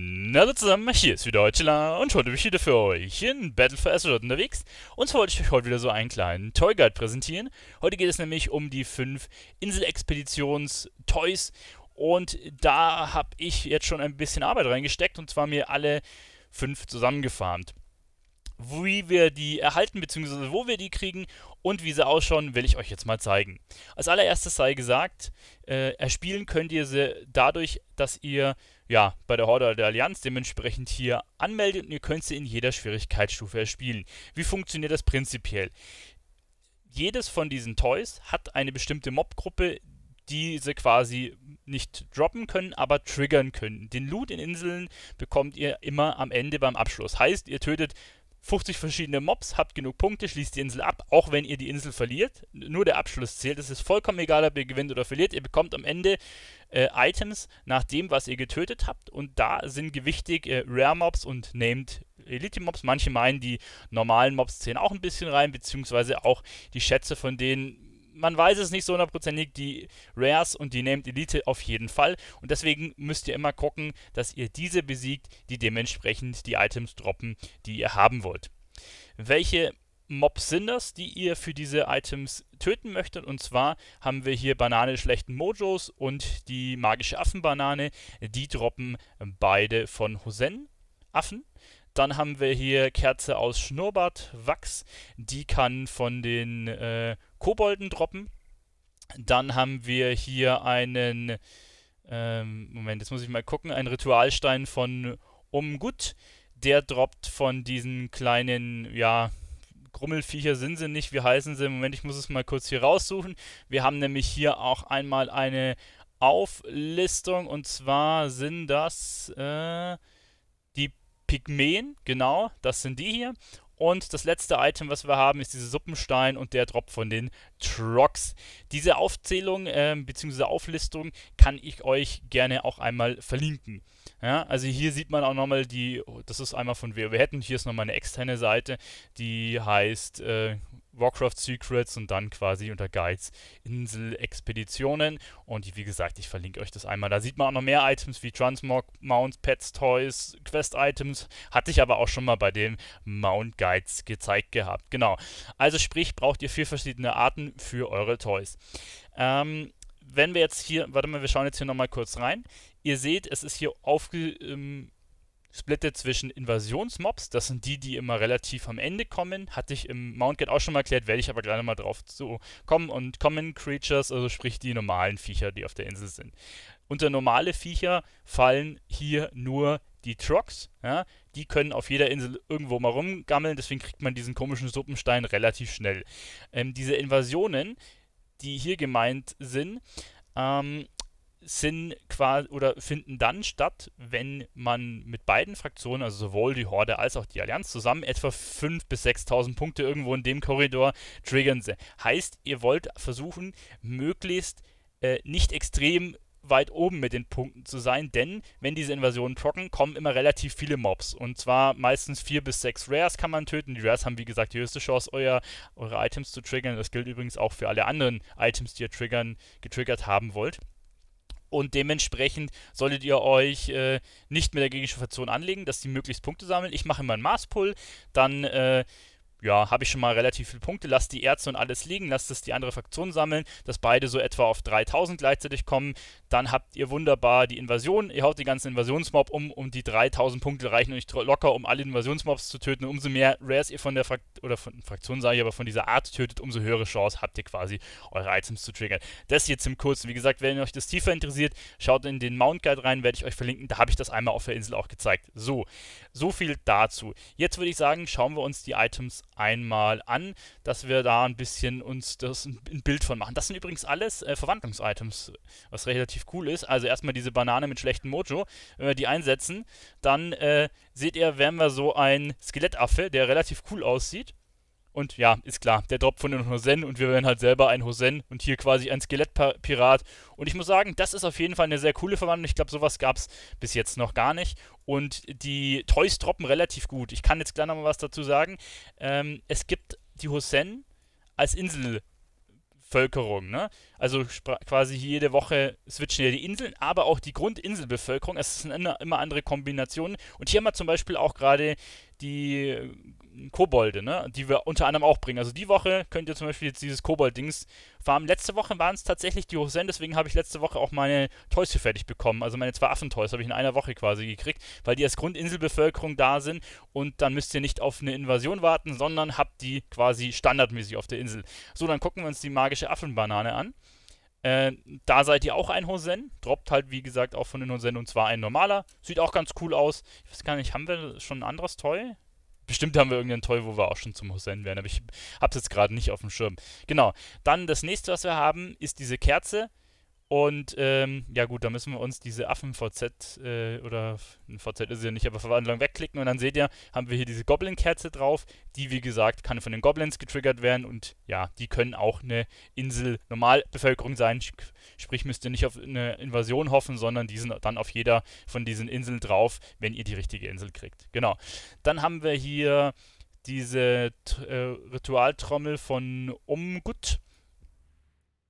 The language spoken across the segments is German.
Na also zusammen, hier ist wieder Heutela und heute bin ich wieder für euch in Battle for Azeroth unterwegs. Und zwar wollte ich euch heute wieder so einen kleinen Toy Guide präsentieren. Heute geht es nämlich um die 5 insel expeditions toys und da habe ich jetzt schon ein bisschen Arbeit reingesteckt und zwar mir alle 5 zusammengefarmt wie wir die erhalten bzw. wo wir die kriegen und wie sie ausschauen, will ich euch jetzt mal zeigen. Als allererstes sei gesagt, äh, erspielen könnt ihr sie dadurch, dass ihr ja, bei der Horde der Allianz dementsprechend hier anmeldet und ihr könnt sie in jeder Schwierigkeitsstufe erspielen. Wie funktioniert das prinzipiell? Jedes von diesen Toys hat eine bestimmte Mobgruppe, die sie quasi nicht droppen können, aber triggern können. Den Loot in Inseln bekommt ihr immer am Ende beim Abschluss. Heißt, ihr tötet 50 verschiedene Mobs, habt genug Punkte, schließt die Insel ab, auch wenn ihr die Insel verliert. Nur der Abschluss zählt. Es ist vollkommen egal, ob ihr gewinnt oder verliert. Ihr bekommt am Ende äh, Items nach dem, was ihr getötet habt. Und da sind gewichtig äh, Rare Mobs und Named Elite Mobs. Manche meinen, die normalen Mobs zählen auch ein bisschen rein, beziehungsweise auch die Schätze von denen man weiß es nicht so hundertprozentig, die Rares und die Named Elite auf jeden Fall. Und deswegen müsst ihr immer gucken, dass ihr diese besiegt, die dementsprechend die Items droppen, die ihr haben wollt. Welche Mobs sind das, die ihr für diese Items töten möchtet. Und zwar haben wir hier Banane schlechten Mojos und die magische Affenbanane. Die droppen beide von Hosen Affen. Dann haben wir hier Kerze aus Schnurrbartwachs. Die kann von den äh, Kobolden droppen. Dann haben wir hier einen, ähm, Moment, jetzt muss ich mal gucken, Ein Ritualstein von Umgut. Der droppt von diesen kleinen, ja, Grummelviecher sind sie nicht, wie heißen sie? Moment, ich muss es mal kurz hier raussuchen. Wir haben nämlich hier auch einmal eine Auflistung und zwar sind das, äh, Pygmäen, genau, das sind die hier. Und das letzte Item, was wir haben, ist dieser Suppenstein und der Drop von den Trox. Diese Aufzählung äh, bzw. Auflistung kann ich euch gerne auch einmal verlinken. Ja, also hier sieht man auch nochmal die, oh, das ist einmal von WoW Hatten, hier ist nochmal eine externe Seite, die heißt äh, Warcraft Secrets und dann quasi unter Guides Insel-Expeditionen. Und wie gesagt, ich verlinke euch das einmal. Da sieht man auch noch mehr Items wie Transmog, Mounts, Pets, Toys, Quest-Items. Hatte ich aber auch schon mal bei den Mount Guides gezeigt gehabt. Genau. Also sprich, braucht ihr vier verschiedene Arten für eure Toys. Ähm, wenn wir jetzt hier, warte mal, wir schauen jetzt hier nochmal kurz rein. Ihr seht, es ist hier aufge, ähm, splittet zwischen Invasionsmobs, das sind die, die immer relativ am Ende kommen, hatte ich im Mountgate auch schon mal erklärt, werde ich aber gleich nochmal drauf zu kommen, und Common Creatures, also sprich die normalen Viecher, die auf der Insel sind. Unter normale Viecher fallen hier nur die Trucks, ja, die können auf jeder Insel irgendwo mal rumgammeln, deswegen kriegt man diesen komischen Suppenstein relativ schnell. Ähm, diese Invasionen, die hier gemeint sind, ähm, sind quasi oder finden dann statt, wenn man mit beiden Fraktionen, also sowohl die Horde als auch die Allianz zusammen etwa 5 bis 6000 Punkte irgendwo in dem Korridor triggern sie. Heißt, ihr wollt versuchen möglichst äh, nicht extrem weit oben mit den Punkten zu sein, denn wenn diese Invasionen trocken, kommen immer relativ viele Mobs. Und zwar meistens vier bis sechs Rares kann man töten. Die Rares haben wie gesagt die höchste Chance, euer, eure Items zu triggern. Das gilt übrigens auch für alle anderen Items, die ihr triggern, getriggert haben wollt und dementsprechend solltet ihr euch äh, nicht mit der gegnerischen anlegen, dass die möglichst Punkte sammeln. Ich mache immer einen Maßpull, dann äh, ja, habe ich schon mal relativ viele Punkte, lasst die Erze und alles liegen, lasst es die andere Fraktion sammeln, dass beide so etwa auf 3000 gleichzeitig kommen, dann habt ihr wunderbar die Invasion, ihr haut die ganzen Invasionsmob um und um die 3000 Punkte reichen euch locker, um alle Invasionsmobs zu töten, umso mehr Rares ihr von der Frakt oder von Fraktion, sage ich, aber von dieser Art tötet, umso höhere Chance habt ihr quasi, eure Items zu triggern. Das jetzt im Kurzen, wie gesagt, wenn euch das tiefer interessiert, schaut in den Mount Guide rein, werde ich euch verlinken, da habe ich das einmal auf der Insel auch gezeigt. So, so viel dazu. Jetzt würde ich sagen, schauen wir uns die Items an einmal an, dass wir da ein bisschen uns das ein Bild von machen. Das sind übrigens alles äh, Verwandlungs-Items, was relativ cool ist. Also erstmal diese Banane mit schlechtem Mojo, wenn wir die einsetzen, dann äh, seht ihr, werden wir so ein Skelettaffe, der relativ cool aussieht. Und ja, ist klar, der Drop von den Hosen und wir werden halt selber ein Hosen und hier quasi ein Skelettpirat. Und ich muss sagen, das ist auf jeden Fall eine sehr coole Verwandlung. Ich glaube, sowas gab es bis jetzt noch gar nicht. Und die Toys droppen relativ gut. Ich kann jetzt gleich nochmal was dazu sagen. Ähm, es gibt die Hosen als Insel Bevölkerung. Ne? Also quasi jede Woche switchen ja die Inseln, aber auch die Grundinselbevölkerung. Es sind immer andere Kombinationen. Und hier haben wir zum Beispiel auch gerade die äh, Kobolde, ne? die wir unter anderem auch bringen. Also die Woche könnt ihr zum Beispiel jetzt dieses Kobold-Dings farmen. Letzte Woche waren es tatsächlich die Hosen, deswegen habe ich letzte Woche auch meine Toys hier fertig bekommen. Also meine zwei Affentoys habe ich in einer Woche quasi gekriegt, weil die als Grundinselbevölkerung da sind und dann müsst ihr nicht auf eine Invasion warten, sondern habt die quasi standardmäßig auf der Insel. So, dann gucken wir uns die magische Affenbanane an. Äh, da seid ihr auch ein Hosen. Droppt halt, wie gesagt, auch von den Hosen und zwar ein normaler. Sieht auch ganz cool aus. Ich weiß gar nicht, haben wir schon ein anderes Toy? Bestimmt haben wir irgendein Toy, wo wir auch schon zum Hosen werden, aber ich hab's jetzt gerade nicht auf dem Schirm. Genau. Dann das nächste, was wir haben, ist diese Kerze. Und ähm, ja gut, da müssen wir uns diese Affen-VZ äh, oder ein VZ ist ja nicht, aber Verwandlung wegklicken und dann seht ihr, haben wir hier diese Goblin-Kerze drauf, die wie gesagt kann von den Goblins getriggert werden und ja, die können auch eine Insel-Normalbevölkerung sein, sprich müsst ihr nicht auf eine Invasion hoffen, sondern die sind dann auf jeder von diesen Inseln drauf, wenn ihr die richtige Insel kriegt. Genau. Dann haben wir hier diese äh, Ritualtrommel von Umgut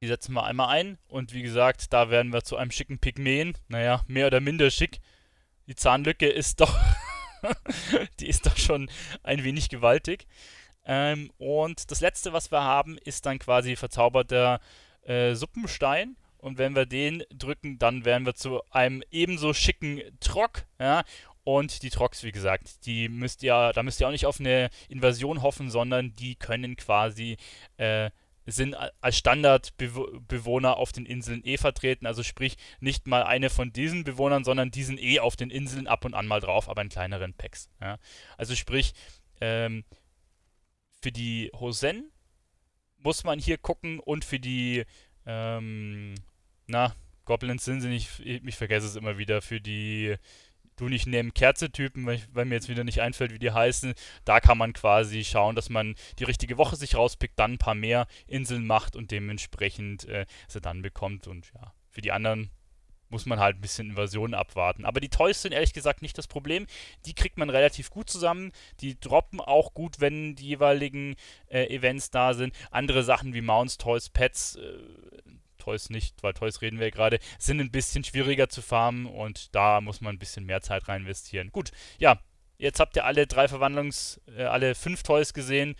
die setzen wir einmal ein und wie gesagt, da werden wir zu einem schicken Pygmäen. Naja, mehr oder minder schick. Die Zahnlücke ist doch, die ist doch schon ein wenig gewaltig. Ähm, und das letzte, was wir haben, ist dann quasi verzauberter äh, Suppenstein. Und wenn wir den drücken, dann werden wir zu einem ebenso schicken Trock. Ja? Und die Trocks, wie gesagt, die müsst ihr, da müsst ihr auch nicht auf eine Invasion hoffen, sondern die können quasi äh, sind als Standardbewohner auf den Inseln eh vertreten. Also sprich, nicht mal eine von diesen Bewohnern, sondern diesen eh auf den Inseln ab und an mal drauf, aber in kleineren Packs. Ja. Also sprich, ähm, für die Hosen muss man hier gucken und für die, ähm, na, Goblins sind sie nicht, ich, ich vergesse es immer wieder, für die Du, nicht nehme Kerze-Typen, weil, weil, mir jetzt wieder nicht einfällt, wie die heißen. Da kann man quasi schauen, dass man die richtige Woche sich rauspickt, dann ein paar mehr Inseln macht und dementsprechend äh, sie dann bekommt. Und ja, für die anderen muss man halt ein bisschen Invasionen abwarten. Aber die Toys sind ehrlich gesagt nicht das Problem. Die kriegt man relativ gut zusammen. Die droppen auch gut, wenn die jeweiligen äh, Events da sind. Andere Sachen wie Mounts, Toys, Pets, äh, Toys nicht, weil Toys reden wir ja gerade, sind ein bisschen schwieriger zu farmen und da muss man ein bisschen mehr Zeit rein investieren. Gut, ja, jetzt habt ihr alle drei Verwandlungs-, äh, alle fünf Toys gesehen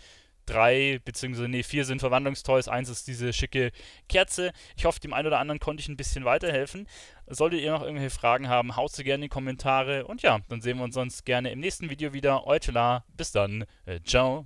drei, beziehungsweise nee, vier sind Verwandlungstoys, eins ist diese schicke Kerze. Ich hoffe, dem einen oder anderen konnte ich ein bisschen weiterhelfen. Solltet ihr noch irgendwelche Fragen haben, haut sie gerne in die Kommentare. Und ja, dann sehen wir uns sonst gerne im nächsten Video wieder. Eutela, bis dann. Äh, ciao.